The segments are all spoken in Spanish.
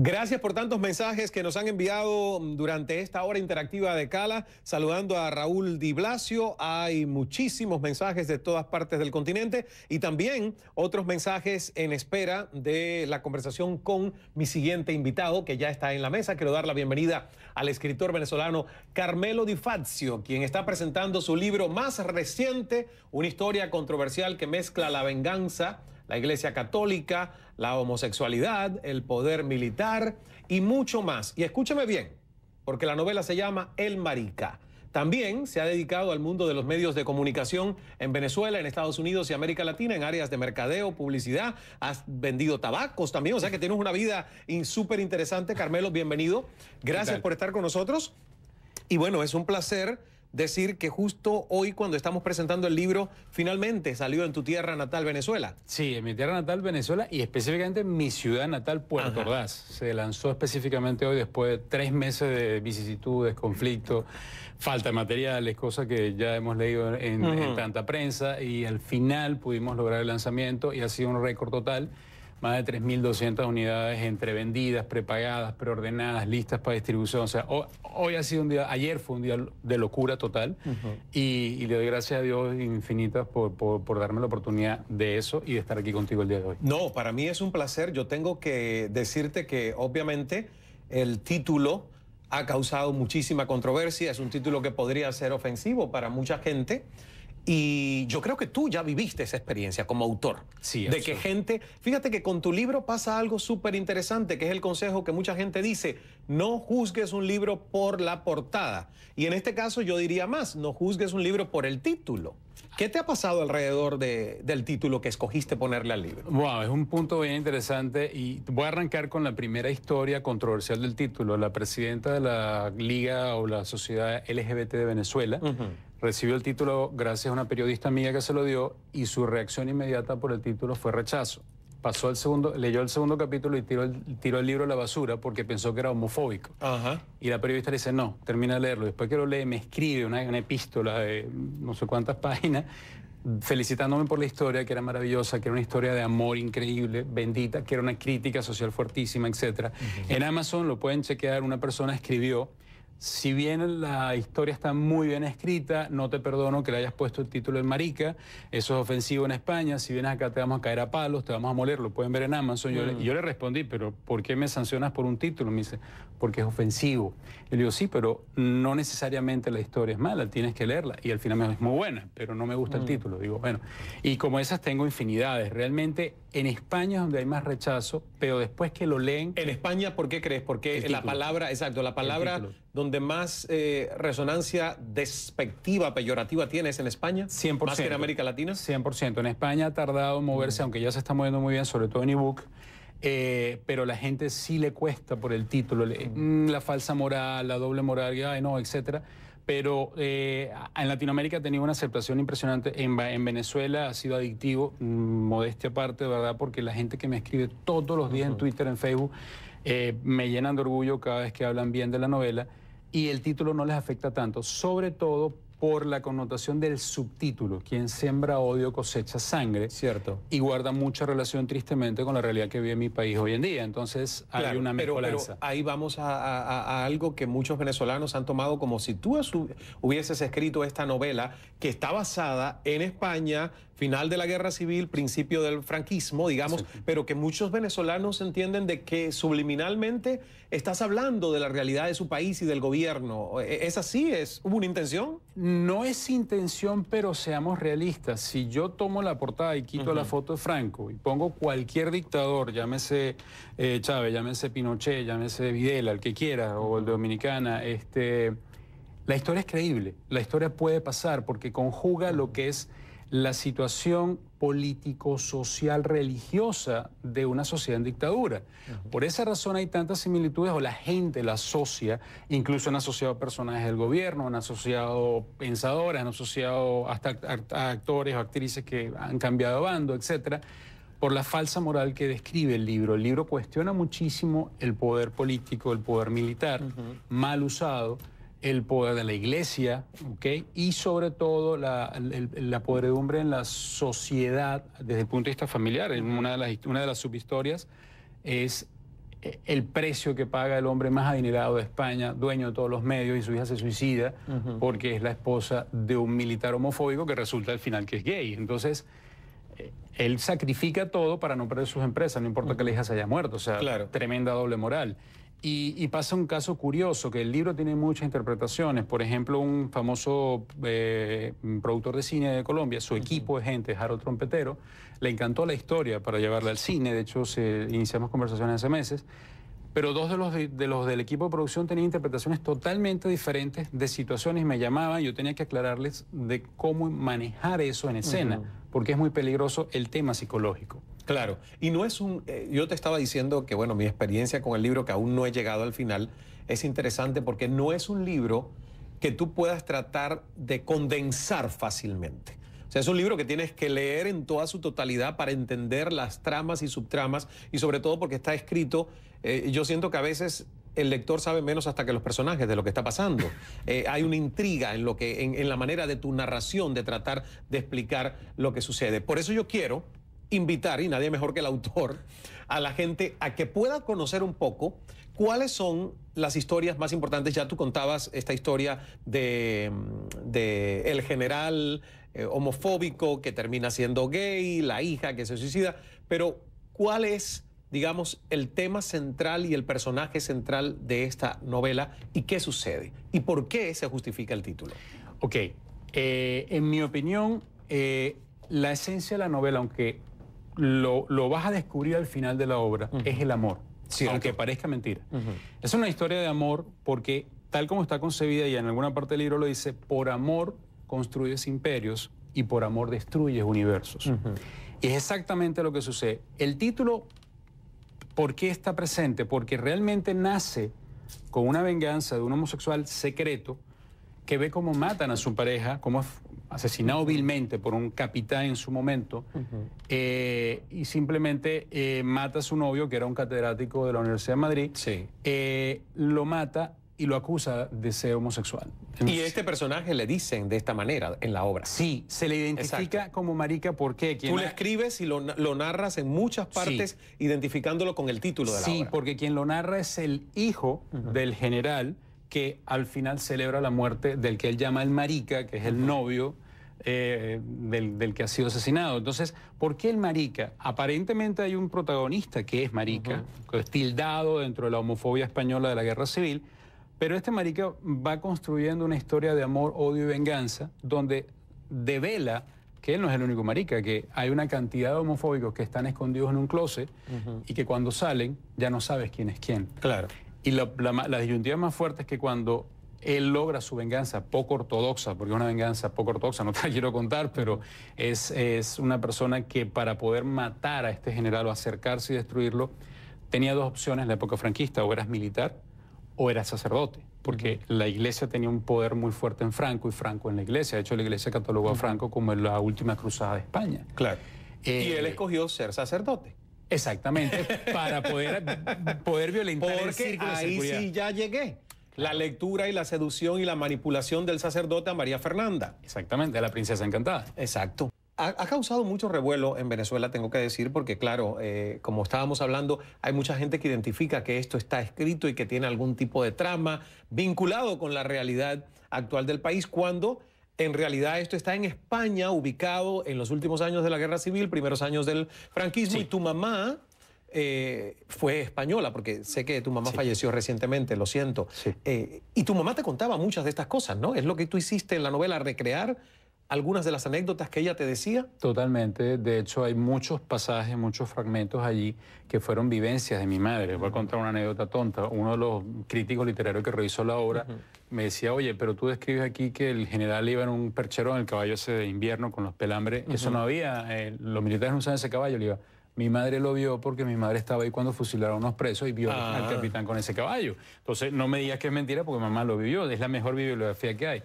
Gracias por tantos mensajes que nos han enviado durante esta hora interactiva de Cala. Saludando a Raúl Di Blasio. Hay muchísimos mensajes de todas partes del continente y también otros mensajes en espera de la conversación con mi siguiente invitado que ya está en la mesa. Quiero dar la bienvenida al escritor venezolano Carmelo Di Fazio, quien está presentando su libro más reciente, una historia controversial que mezcla la venganza la Iglesia Católica, la homosexualidad, el poder militar y mucho más. Y escúchame bien, porque la novela se llama El Marica. También se ha dedicado al mundo de los medios de comunicación en Venezuela, en Estados Unidos y América Latina, en áreas de mercadeo, publicidad. Has vendido tabacos también, o sea que tienes una vida súper interesante. Carmelo, bienvenido. Gracias por estar con nosotros. Y bueno, es un placer decir que justo hoy cuando estamos presentando el libro, finalmente salió en tu tierra natal, Venezuela. Sí, en mi tierra natal, Venezuela, y específicamente en mi ciudad natal, Puerto Ordaz. Se lanzó específicamente hoy después de tres meses de vicisitudes, conflicto falta de materiales, cosas que ya hemos leído en tanta prensa, y al final pudimos lograr el lanzamiento y ha sido un récord total más de 3.200 unidades entre vendidas, prepagadas, preordenadas, listas para distribución. O sea, hoy ha sido un día, ayer fue un día de locura total y, le doy gracias a Dios infinitas por, darme la oportunidad de eso y de estar aquí contigo el día de hoy. No, para mí es un placer. Yo tengo que decirte que obviamente el título ha causado muchísima controversia. Es un título que podría ser ofensivo para mucha gente. Y yo creo que tú ya viviste esa experiencia como autor. Sí, de que gente, fíjate que con tu libro pasa algo súper interesante, que es el consejo que mucha gente dice, no juzgues un libro por la portada. Y en este caso yo diría más, no juzgues un libro por el título. ¿Qué te ha pasado alrededor del título que escogiste ponerle al libro? Wow, es un punto bien interesante y voy a arrancar con la primera historia controversial del título. La presidenta de la Liga o la Sociedad LGBT de Venezuela recibió el título gracias a una periodista amiga que se lo dio y su reacción inmediata por el título fue rechazo. Pasó al segundo, leyó el segundo capítulo y tiró el, tiró el libro a la basura porque pensó que era homofóbico. Y la periodista le dice, no, termina de leerlo. Después que lo lee, me escribe una, epístola de no sé cuántas páginas felicitándome por la historia, que era maravillosa, que era una historia de amor increíble, bendita, que era una crítica social fuertísima, etc. En Amazon lo pueden chequear, una persona escribió si bien la historia está muy bien escrita, no te perdono que le hayas puesto el título en marica, eso es ofensivo en España, si vienes acá te vamos a caer a palos, te vamos a moler, lo pueden ver en Amazon. y mm. yo le respondí, pero ¿por qué me sancionas por un título? Me dice, porque es ofensivo. Y le digo, sí, pero no necesariamente la historia es mala, tienes que leerla. Y al final me es muy buena, pero no me gusta el mm. título. Digo, bueno, y como esas tengo infinidades. Realmente en España es donde hay más rechazo, pero después que lo leen... En España, ¿por qué crees? Porque la palabra, exacto, la palabra donde más eh, resonancia despectiva, peyorativa tiene es en España? 100%. ¿Más que en América Latina? 100%. En España ha tardado en moverse, mm. aunque ya se está moviendo muy bien, sobre todo en ebook. Eh, pero la gente sí le cuesta por el título, mm. Mm, la falsa moral, la doble moral, no, etcétera pero eh, en Latinoamérica ha tenido una aceptación impresionante. En, Venezuela ha sido adictivo, modestia aparte, verdad, porque la gente que me escribe todos los días en Twitter, en Facebook, eh, me llenan de orgullo cada vez que hablan bien de la novela y el título no les afecta tanto, sobre todo por la connotación del subtítulo, quien siembra odio cosecha sangre. Cierto. Y guarda mucha relación tristemente con la realidad que vive mi país hoy en día. Entonces hay una mezcolanza. ahí vamos a, algo que muchos venezolanos han tomado como si tú hubieses escrito esta novela que está basada en España, final de la guerra civil, principio del franquismo, digamos, pero que muchos venezolanos entienden de que subliminalmente estás hablando de la realidad de su país y del gobierno. ¿E-, ¿Es así? ¿Es, ¿Hubo una intención? No es intención, pero seamos realistas. Si yo tomo la portada y quito la foto de Franco y pongo cualquier dictador, llámese eh, Chávez, llámese Pinochet, llámese Videla, el que quiera, o el de Dominicana, este, la historia es creíble, la historia puede pasar porque conjuga lo que es la situación político-social religiosa de una sociedad en dictadura. Por esa razón hay tantas similitudes o la gente la asocia, incluso han asociado personajes del gobierno, han asociado pensadores, han asociado hasta actores o actrices que han cambiado bando, etcétera, por la falsa moral que describe el libro. El libro cuestiona muchísimo el poder político, el poder militar, mal usado el poder de la iglesia, y sobre todo la, podredumbre en la sociedad desde el punto de vista familiar. En una, de las, una de subhistorias es eh, el precio que paga el hombre más adinerado de España, dueño de todos los medios, y su hija se suicida porque es la esposa de un militar homofóbico que resulta al final que es gay. Entonces, eh, él sacrifica todo para no perder sus empresas, no importa que la hija se haya muerto. O sea, tremenda doble moral. Y, pasa un caso curioso, que el libro tiene muchas interpretaciones. Por ejemplo, un famoso eh, productor de cine de Colombia, su equipo de gente, Harold Trompetero, le encantó la historia para llevarla al cine. De hecho, iniciamos conversaciones hace meses. Pero dos de los, del equipo de producción tenían interpretaciones totalmente diferentes de situaciones. Me llamaban, yo tenía que aclararles de cómo manejar eso en escena, porque es muy peligroso el tema psicológico. Claro, y no es un... Eh, yo te estaba diciendo que, bueno, mi experiencia con el libro, que aún no he llegado al final, es interesante porque no es un libro que tú puedas tratar de condensar fácilmente. O sea, es un libro que tienes que leer en toda su totalidad para entender las tramas y subtramas y sobre todo porque está escrito, eh, yo siento que a veces el lector sabe menos hasta que los personajes de lo que está pasando. Eh, hay una intriga en, lo que, en la manera de tu narración, de tratar de explicar lo que sucede. Por eso yo quiero invitar, y nadie mejor que el autor, a la gente a que pueda conocer un poco cuáles son las historias más importantes. Ya tú contabas esta historia de, mm, el general eh, homofóbico que termina siendo gay, la hija que se suicida, pero ¿cuál es, digamos, el tema central y el personaje central de esta novela y qué sucede? ¿Y por qué se justifica el título? Ok, eh, en mi opinión, eh, la esencia de la novela, aunque lo, vas a descubrir al final de la obra, es el amor, aunque parezca mentira. Es una historia de amor porque, tal como está concebida, y en alguna parte del libro lo dice, por amor construyes imperios y por amor destruyes universos. Y es exactamente lo que sucede. El título, ¿por qué está presente? Porque realmente nace con una venganza de un homosexual secreto que ve cómo matan a su pareja, cómo asesinado vilmente por un capitán en su momento, eh, y simplemente eh, mata a su novio, que era un catedrático de la Universidad de Madrid, sí. Eh, lo mata y lo acusa de ser homosexual. Y este personaje le dicen de esta manera en la obra. Sí, se le identifica como marica porque... Quien Tú lo escribes y lo, narras en muchas partes identificándolo con el título de la obra. Sí, porque quien lo narra es el hijo del general que al final celebra la muerte del que él llama el marica, que es el novio eh, del, que ha sido asesinado. Entonces, ¿por qué el marica? Aparentemente hay un protagonista que es marica, uh tildado dentro de la homofobia española de la guerra civil, pero este marica va construyendo una historia de amor, odio y venganza, donde devela que él no es el único marica, que hay una cantidad de homofóbicos que están escondidos en un closet y que cuando salen ya no sabes quién es quién. Claro. Y la, disyuntiva más fuerte es que cuando él logra su venganza poco ortodoxa, porque una venganza poco ortodoxa, no te la quiero contar, pero es, una persona que para poder matar a este general o acercarse y destruirlo, tenía dos opciones en la época franquista, o eras militar o eras sacerdote, porque la iglesia tenía un poder muy fuerte en Franco y Franco en la iglesia. De hecho, la iglesia catalogó a Franco como en la última cruzada de España. Claro. Eh, y él escogió ser sacerdote. Exactamente, para poder, poder violentar el seguridad. sí ya llegué. La lectura y la seducción y la manipulación del sacerdote a María Fernanda. Exactamente, a la princesa encantada. Exacto. Ha, causado mucho revuelo en Venezuela, tengo que decir, porque claro, eh, como estábamos hablando, hay mucha gente que identifica que esto está escrito y que tiene algún tipo de trama vinculado con la realidad actual del país, cuando en realidad esto está en España, ubicado en los últimos años de la Guerra Civil, primeros años del franquismo, y tu mamá eh, fue española, porque sé que tu mamá falleció recientemente, lo siento. Eh, y tu mamá te contaba muchas de estas cosas, ¿no? Es lo que tú hiciste en la novela, recrear algunas de las anécdotas que ella te decía. Totalmente, de hecho hay muchos pasajes, muchos fragmentos allí que fueron vivencias de mi madre. voy a contar una anécdota tonta. Uno de los críticos literarios que revisó la obra me decía, oye, pero tú describes aquí que el general iba en un perchero el caballo ese de invierno con los pelambres. Eso no había, eh, los militares no usaban ese caballo, le iba. Mi madre lo vio porque mi madre estaba ahí cuando fusilaron a unos presos y vio al ah. capitán con ese caballo. Entonces, no me digas que es mentira porque mamá lo vivió, es la mejor bibliografía que hay.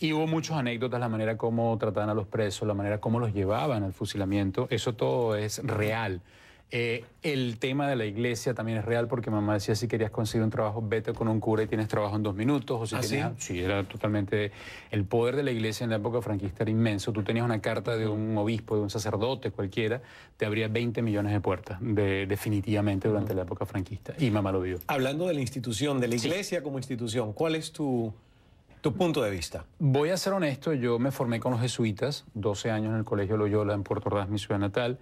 Y hubo muchas anécdotas, la manera como trataban a los presos, la manera como los llevaban al fusilamiento, eso todo es real. Eh, el tema de la iglesia también es real porque mamá decía si querías conseguir un trabajo, vete con un cura y tienes trabajo en dos minutos. O si ¿Ah, sí? era totalmente... El poder de la iglesia en la época franquista era inmenso. Tú tenías una carta de un obispo, de un sacerdote, cualquiera, te abría 20 millones de puertas, definitivamente durante la época franquista. Y mamá lo vio. Hablando de la institución, de la iglesia como institución, ¿cuál es tu... Tu punto de vista. Voy a ser honesto, yo me formé con los jesuitas, 12 años en el Colegio Loyola en Puerto Ordaz, mi ciudad natal.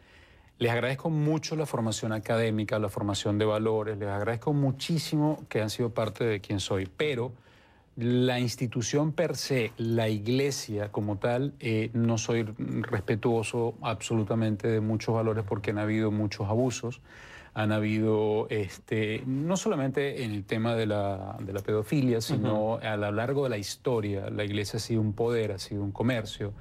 Les agradezco mucho la formación académica, la formación de valores, les agradezco muchísimo que han sido parte de quien soy, pero la institución per se, la iglesia como tal, eh, no soy respetuoso absolutamente de muchos valores porque han habido muchos abusos, han habido, este, no solamente en el tema de la, de la pedofilia, sino a lo largo de la historia, la iglesia ha sido un poder, ha sido un comercio.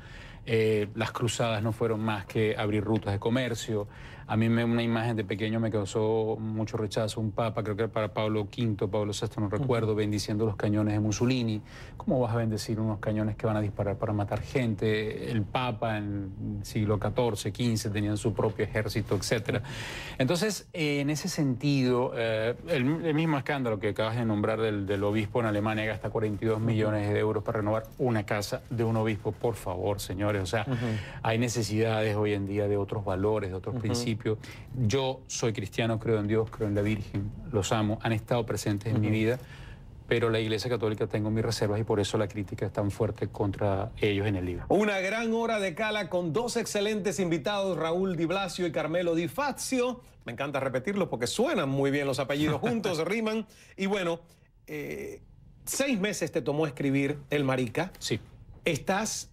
Eh, las cruzadas no fueron más que abrir rutas de comercio. A mí me, una imagen de pequeño me causó mucho rechazo, un papa, creo que era para Pablo V, Pablo VI, no recuerdo, bendiciendo los cañones de Mussolini. ¿Cómo vas a bendecir unos cañones que van a disparar para matar gente? El papa en el siglo XIV, XV tenían su propio ejército, etc. Entonces, eh, en ese sentido, eh, el, mismo escándalo que acabas de nombrar del, del obispo en Alemania gasta 42 millones de euros para renovar una casa de un obispo, por favor, señor. O sea, hay necesidades hoy en día de otros valores, de otros principios. Yo soy cristiano, creo en Dios, creo en la Virgen, los amo, han estado presentes en mi vida, pero la Iglesia Católica tengo mis reservas y por eso la crítica es tan fuerte contra ellos en el libro. Una gran hora de cala con dos excelentes invitados, Raúl Di Blasio y Carmelo Di Fazio. Me encanta repetirlo porque suenan muy bien los apellidos juntos, riman. Y bueno, eh, seis meses te tomó escribir El Marica. Sí. Estás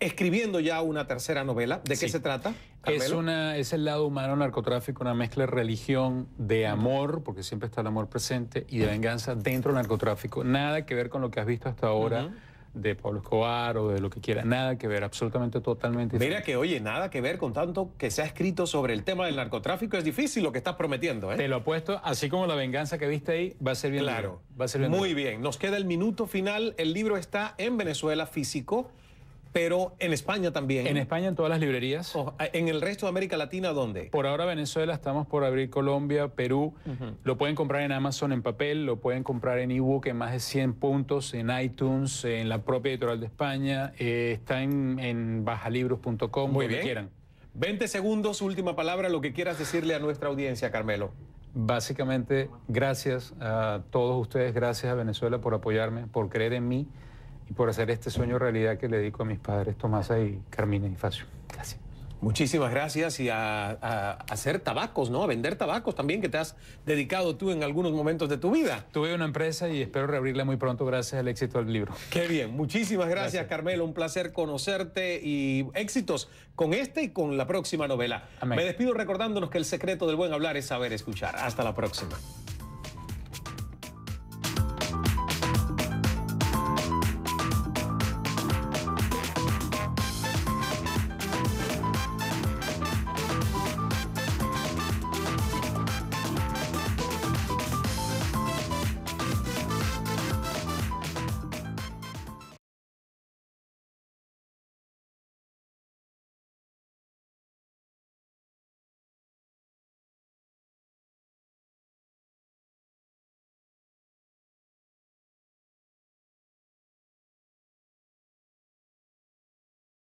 escribiendo ya una tercera novela. ¿De qué se trata? Es, una, es el lado humano narcotráfico, una mezcla de religión, de amor, porque siempre está el amor presente, y de venganza dentro del narcotráfico. Nada que ver con lo que has visto hasta ahora. De Pablo Escobar o de lo que quiera, nada que ver, absolutamente totalmente. Mira que, oye, nada que ver con tanto que se ha escrito sobre el tema del narcotráfico, es difícil lo que estás prometiendo, ¿eh? Te lo apuesto, así como la venganza que viste ahí, va a ser bien. Claro, va a ser Muy bien, nos queda el minuto final, el libro está en Venezuela físico, pero en España también. En España, en todas las librerías. Oh, ¿En el resto de América Latina dónde? Por ahora Venezuela, estamos por abrir Colombia, Perú. Lo pueden comprar en Amazon en papel, lo pueden comprar en ebook en más de 100 puntos, en iTunes, en la propia editorial de España. Eh, está en, bajalibros.com, donde quieran. 20 segundos, última palabra, lo que quieras decirle a nuestra audiencia, Carmelo. Básicamente, gracias a todos ustedes, gracias a Venezuela por apoyarme, por creer en mí y por hacer este sueño realidad que le dedico a mis padres Tomasa y Carmina y Gracias. Muchísimas gracias y a, hacer tabacos, ¿no? A vender tabacos también que te has dedicado tú en algunos momentos de tu vida. Tuve una empresa y espero reabrirla muy pronto gracias al éxito del libro. Qué bien, muchísimas gracias, Carmelo, un placer conocerte y éxitos con este y con la próxima novela. Me despido recordándonos que el secreto del buen hablar es saber escuchar. Hasta la próxima.